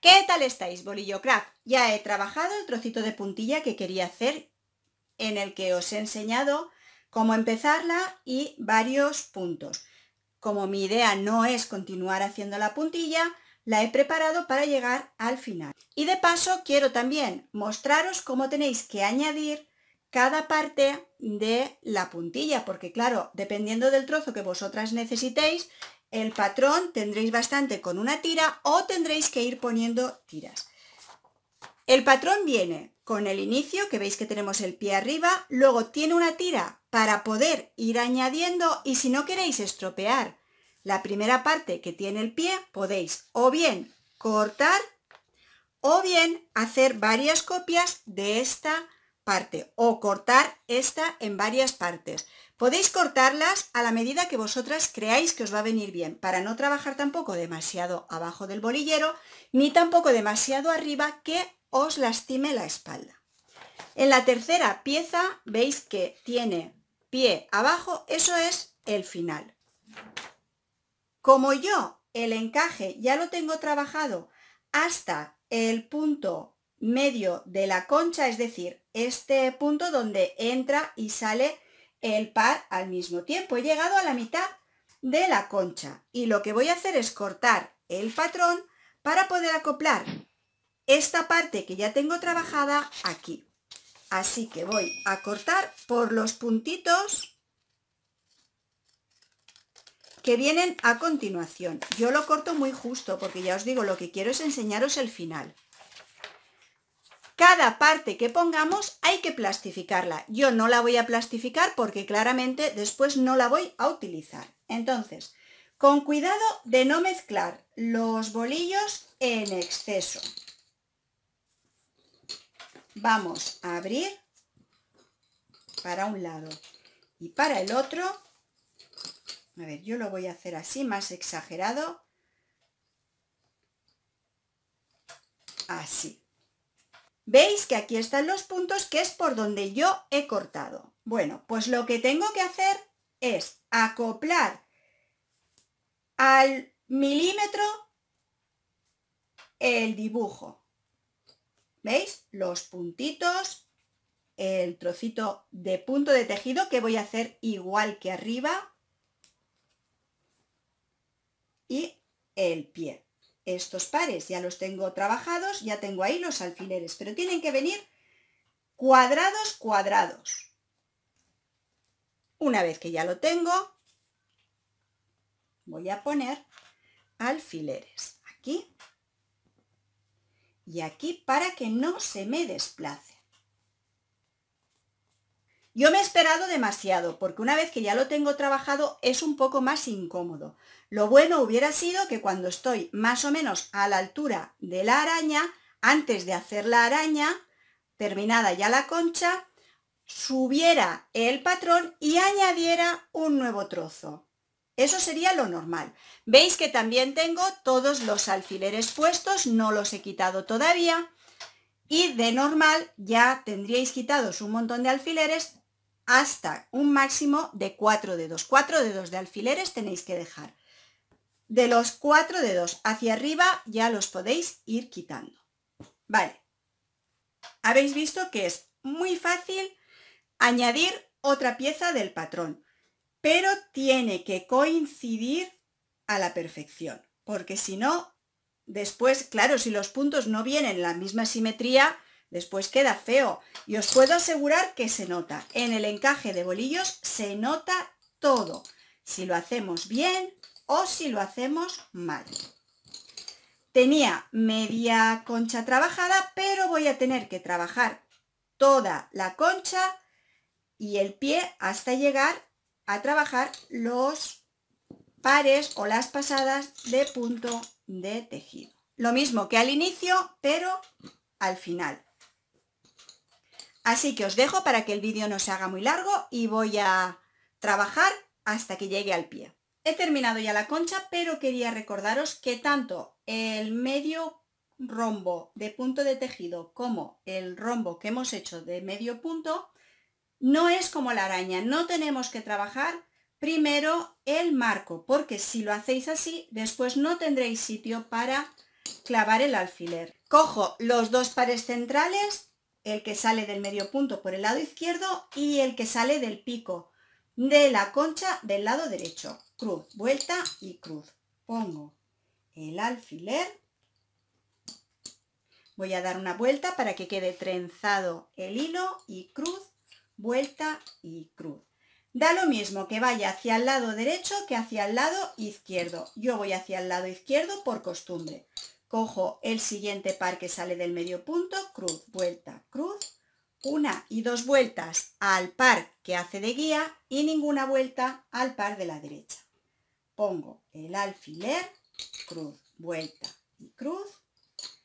¿Qué tal estáis, Bolillo Craft? Ya he trabajado el trocito de puntilla que quería hacer, en el que os he enseñado cómo empezarla y varios puntos. Como mi idea no es continuar haciendo la puntilla, la he preparado para llegar al final. Y de paso quiero también mostraros cómo tenéis que añadir cada parte de la puntilla, porque claro, dependiendo del trozo que vosotras necesitéis, el patrón tendréis bastante con una tira o tendréis que ir poniendo tiras. El patrón viene con el inicio, que veis que tenemos el pie arriba, luego tiene una tira para poder ir añadiendo y si no queréis estropear la primera parte que tiene el pie, podéis o bien cortar o bien hacer varias copias de esta parte o cortar esta en varias partes. Podéis cortarlas a la medida que vosotras creáis que os va a venir bien, para no trabajar tampoco demasiado abajo del bolillero, ni tampoco demasiado arriba que os lastime la espalda. En la tercera pieza veis que tiene pie abajo, eso es el final. Como yo el encaje ya lo tengo trabajado hasta el punto medio de la concha, es decir, este punto donde entra y sale el par al mismo tiempo. He llegado a la mitad de la concha y lo que voy a hacer es cortar el patrón para poder acoplar esta parte que ya tengo trabajada aquí. Así que voy a cortar por los puntitos que vienen a continuación. Yo lo corto muy justo porque ya os digo, lo que quiero es enseñaros el final. Cada parte que pongamos hay que plastificarla. Yo no la voy a plastificar porque claramente después no la voy a utilizar. Entonces, con cuidado de no mezclar los bolillos en exceso. Vamos a abrir para un lado y para el otro. A ver, yo lo voy a hacer así, más exagerado. Así. Veis que aquí están los puntos que es por donde yo he cortado. Bueno, pues lo que tengo que hacer es acoplar al milímetro el dibujo. ¿Veis? Los puntitos, el trocito de punto de tejido que voy a hacer igual que arriba y el pie estos pares. Ya los tengo trabajados, ya tengo ahí los alfileres, pero tienen que venir cuadrados, cuadrados. Una vez que ya lo tengo, voy a poner alfileres aquí y aquí para que no se me desplace. Yo me he esperado demasiado porque una vez que ya lo tengo trabajado es un poco más incómodo. Lo bueno hubiera sido que cuando estoy más o menos a la altura de la araña, antes de hacer la araña, terminada ya la concha, subiera el patrón y añadiera un nuevo trozo. Eso sería lo normal. Veis que también tengo todos los alfileres puestos, no los he quitado todavía. Y de normal ya tendríais quitados un montón de alfileres hasta un máximo de 4 dedos. 4 dedos de alfileres tenéis que dejar de los cuatro dedos hacia arriba ya los podéis ir quitando. Vale, habéis visto que es muy fácil añadir otra pieza del patrón, pero tiene que coincidir a la perfección, porque si no, después, claro, si los puntos no vienen en la misma simetría, después queda feo. Y os puedo asegurar que se nota, en el encaje de bolillos se nota todo. Si lo hacemos bien, o si lo hacemos mal. Tenía media concha trabajada, pero voy a tener que trabajar toda la concha y el pie hasta llegar a trabajar los pares o las pasadas de punto de tejido. Lo mismo que al inicio, pero al final. Así que os dejo para que el vídeo no se haga muy largo y voy a trabajar hasta que llegue al pie. He terminado ya la concha, pero quería recordaros que tanto el medio rombo de punto de tejido como el rombo que hemos hecho de medio punto no es como la araña, no tenemos que trabajar primero el marco, porque si lo hacéis así, después no tendréis sitio para clavar el alfiler. Cojo los dos pares centrales, el que sale del medio punto por el lado izquierdo y el que sale del pico de la concha del lado derecho cruz, vuelta y cruz. Pongo el alfiler, voy a dar una vuelta para que quede trenzado el hilo y cruz, vuelta y cruz. Da lo mismo que vaya hacia el lado derecho que hacia el lado izquierdo. Yo voy hacia el lado izquierdo por costumbre. Cojo el siguiente par que sale del medio punto, cruz, vuelta, cruz, una y dos vueltas al par que hace de guía y ninguna vuelta al par de la derecha pongo el alfiler, cruz, vuelta y cruz,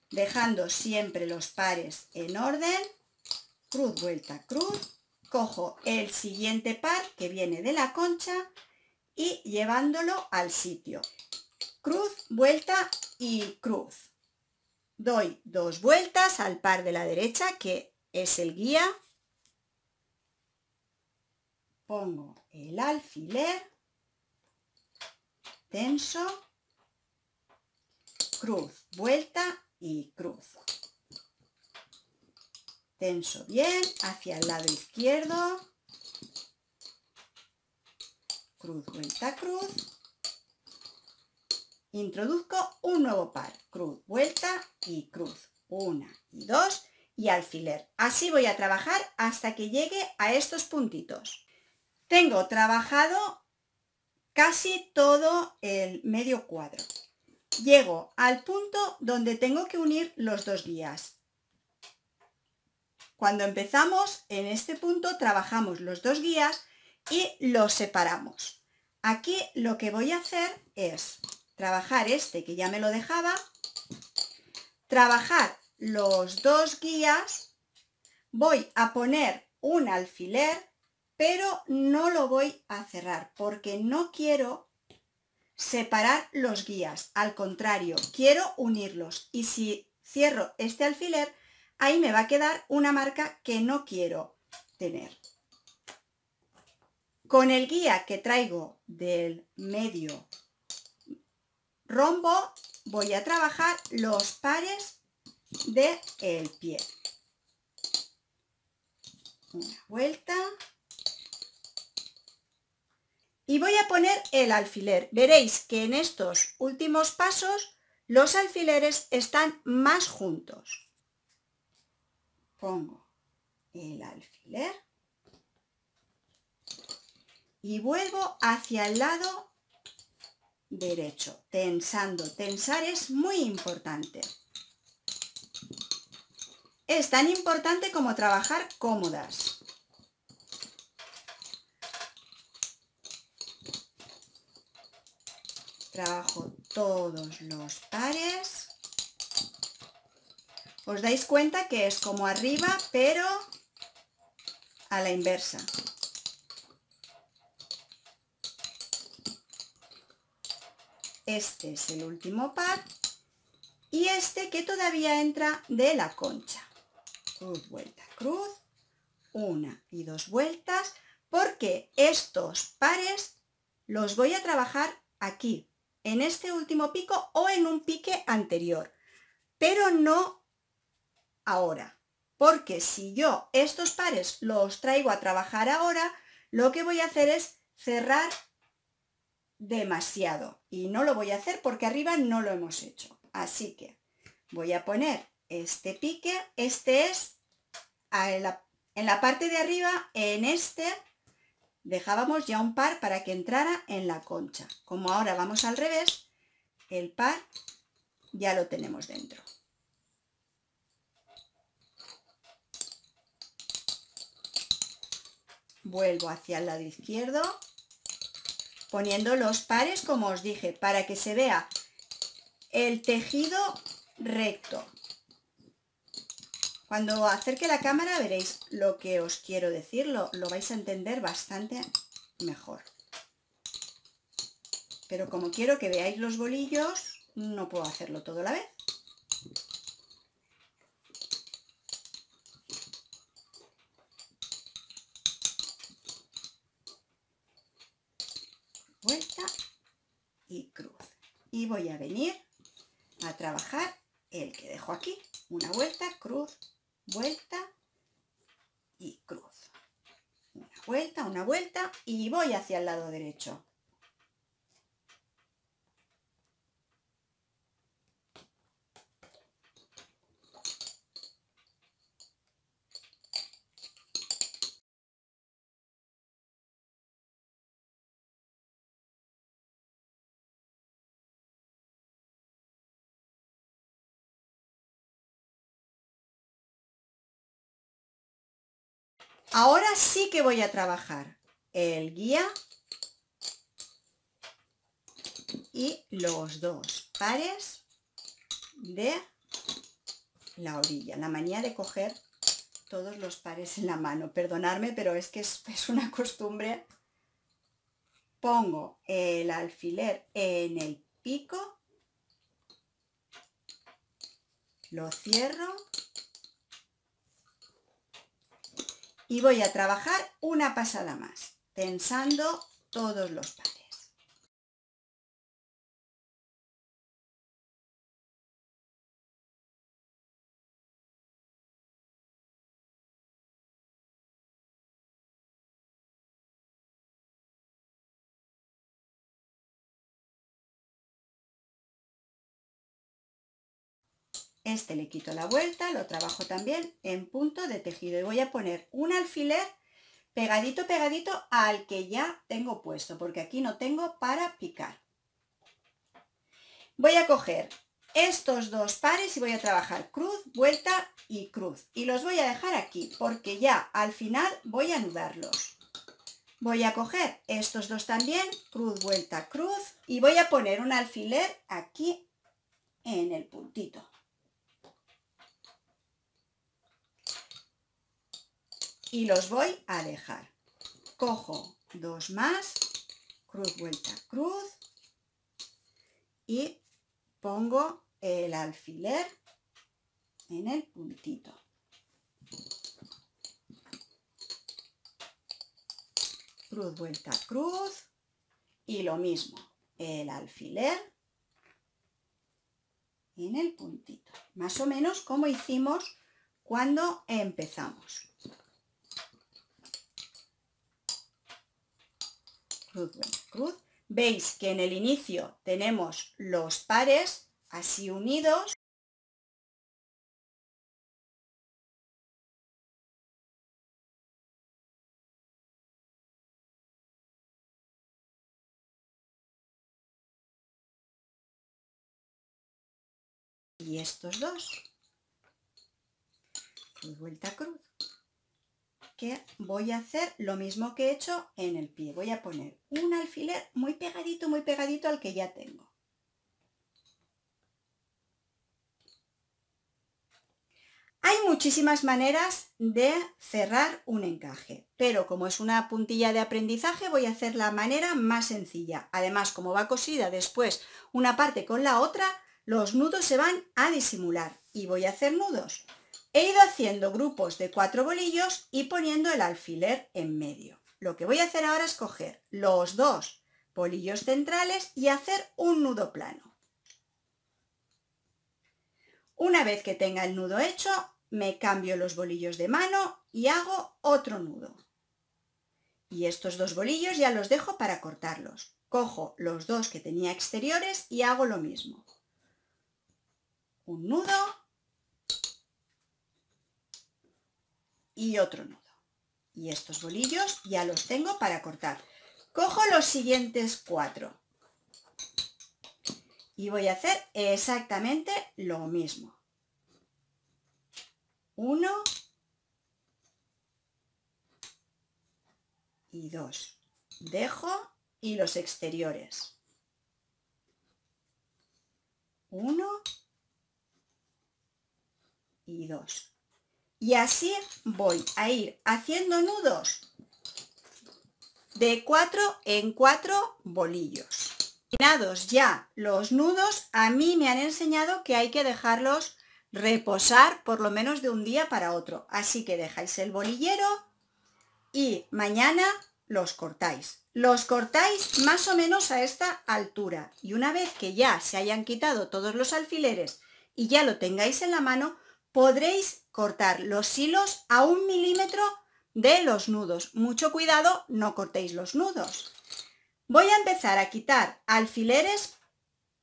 dejando siempre los pares en orden, cruz, vuelta, cruz, cojo el siguiente par que viene de la concha y llevándolo al sitio, cruz, vuelta y cruz. Doy dos vueltas al par de la derecha que es el guía, pongo el alfiler, tenso, cruz, vuelta y cruz. Tenso bien, hacia el lado izquierdo, cruz, vuelta, cruz. Introduzco un nuevo par, cruz, vuelta y cruz. Una y dos y alfiler. Así voy a trabajar hasta que llegue a estos puntitos. Tengo trabajado casi todo el medio cuadro. Llego al punto donde tengo que unir los dos guías. Cuando empezamos, en este punto trabajamos los dos guías y los separamos. Aquí lo que voy a hacer es trabajar este que ya me lo dejaba, trabajar los dos guías, voy a poner un alfiler pero no lo voy a cerrar porque no quiero separar los guías, al contrario, quiero unirlos y si cierro este alfiler, ahí me va a quedar una marca que no quiero tener. Con el guía que traigo del medio rombo voy a trabajar los pares del el pie. Una vuelta, y voy a poner el alfiler. Veréis que en estos últimos pasos los alfileres están más juntos. Pongo el alfiler y vuelvo hacia el lado derecho, tensando. Tensar es muy importante. Es tan importante como trabajar cómodas. trabajo todos los pares. Os dais cuenta que es como arriba, pero a la inversa. Este es el último par y este que todavía entra de la concha. Cruz, vuelta, cruz, una y dos vueltas, porque estos pares los voy a trabajar aquí, en este último pico o en un pique anterior, pero no ahora. Porque si yo estos pares los traigo a trabajar ahora, lo que voy a hacer es cerrar demasiado. Y no lo voy a hacer porque arriba no lo hemos hecho. Así que voy a poner este pique, este es en la, parte de arriba, en este dejábamos ya un par para que entrara en la concha. Como ahora vamos al revés, el par ya lo tenemos dentro. Vuelvo hacia el lado izquierdo, poniendo los pares, como os dije, para que se vea el tejido recto. Cuando acerque la cámara veréis lo que os quiero decir, lo, vais a entender bastante mejor. Pero como quiero que veáis los bolillos, no puedo hacerlo todo a la vez. Vuelta y cruz. Y voy a venir a trabajar el que dejo aquí. Una vuelta, cruz, vuelta y cruzo. Una vuelta, una vuelta y voy hacia el lado derecho. Ahora sí que voy a trabajar el guía y los dos pares de la orilla. La manía de coger todos los pares en la mano. Perdonadme, pero es que es, una costumbre. Pongo el alfiler en el pico, lo cierro y voy a trabajar una pasada más, tensando todos los pares. Este le quito la vuelta, lo trabajo también en punto de tejido y voy a poner un alfiler pegadito, pegadito al que ya tengo puesto, porque aquí no tengo para picar. Voy a coger estos dos pares y voy a trabajar cruz, vuelta y cruz. Y los voy a dejar aquí, porque ya al final voy a anudarlos. Voy a coger estos dos también, cruz, vuelta, cruz, y voy a poner un alfiler aquí en el puntito. y los voy a dejar, Cojo dos más, cruz, vuelta, cruz y pongo el alfiler en el puntito. Cruz, vuelta, cruz y lo mismo, el alfiler en el puntito. Más o menos como hicimos cuando empezamos. cruz, cruz. Veis que en el inicio tenemos los pares así unidos. Y estos dos. vuelta, cruz que voy a hacer lo mismo que he hecho en el pie. Voy a poner un alfiler muy pegadito, muy pegadito al que ya tengo. Hay muchísimas maneras de cerrar un encaje, pero como es una puntilla de aprendizaje voy a hacer la manera más sencilla. Además, como va cosida después una parte con la otra, los nudos se van a disimular y voy a hacer nudos. He ido haciendo grupos de cuatro bolillos y poniendo el alfiler en medio. Lo que voy a hacer ahora es coger los dos bolillos centrales y hacer un nudo plano. Una vez que tenga el nudo hecho, me cambio los bolillos de mano y hago otro nudo. Y estos dos bolillos ya los dejo para cortarlos. Cojo los dos que tenía exteriores y hago lo mismo. Un nudo y otro nudo. Y estos bolillos ya los tengo para cortar. Cojo los siguientes cuatro. Y voy a hacer exactamente lo mismo. Uno. Y dos. Dejo y los exteriores. Uno. Y dos y así voy a ir haciendo nudos de 4 en 4 bolillos. Terminados ya los nudos, a mí me han enseñado que hay que dejarlos reposar por lo menos de un día para otro. Así que dejáis el bolillero y mañana los cortáis. Los cortáis más o menos a esta altura y una vez que ya se hayan quitado todos los alfileres y ya lo tengáis en la mano, podréis cortar los hilos a un milímetro de los nudos. Mucho cuidado, no cortéis los nudos. Voy a empezar a quitar alfileres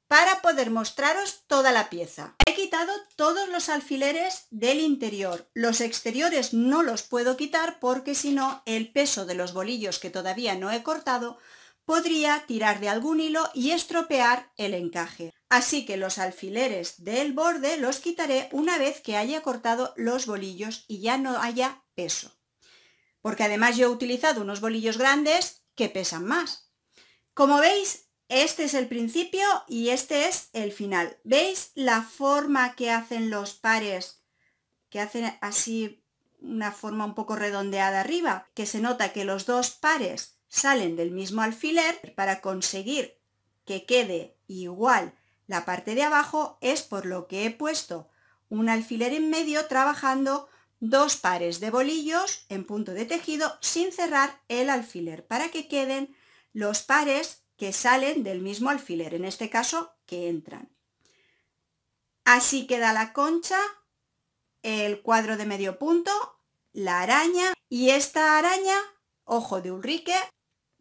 para poder mostraros toda la pieza. He quitado todos los alfileres del interior. Los exteriores no los puedo quitar porque si no el peso de los bolillos que todavía no he cortado podría tirar de algún hilo y estropear el encaje. Así que los alfileres del borde los quitaré una vez que haya cortado los bolillos y ya no haya peso. Porque además yo he utilizado unos bolillos grandes que pesan más. Como veis, este es el principio y este es el final. ¿Veis la forma que hacen los pares? Que hacen así una forma un poco redondeada arriba, que se nota que los dos pares salen del mismo alfiler para conseguir que quede igual la parte de abajo es por lo que he puesto un alfiler en medio trabajando dos pares de bolillos en punto de tejido sin cerrar el alfiler para que queden los pares que salen del mismo alfiler, en este caso que entran. Así queda la concha, el cuadro de medio punto, la araña y esta araña, ojo de Ulrique,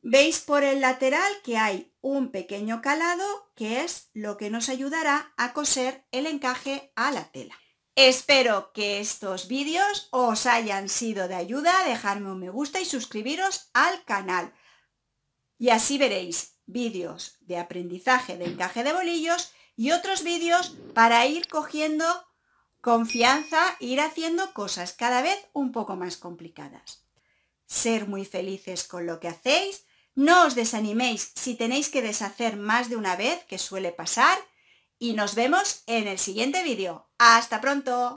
Veis por el lateral que hay un pequeño calado que es lo que nos ayudará a coser el encaje a la tela. Espero que estos vídeos os hayan sido de ayuda, dejadme un me gusta y suscribiros al canal. Y así veréis vídeos de aprendizaje de encaje de bolillos y otros vídeos para ir cogiendo confianza e ir haciendo cosas cada vez un poco más complicadas. Ser muy felices con lo que hacéis, no os desaniméis si tenéis que deshacer más de una vez, que suele pasar, y nos vemos en el siguiente vídeo. ¡Hasta pronto!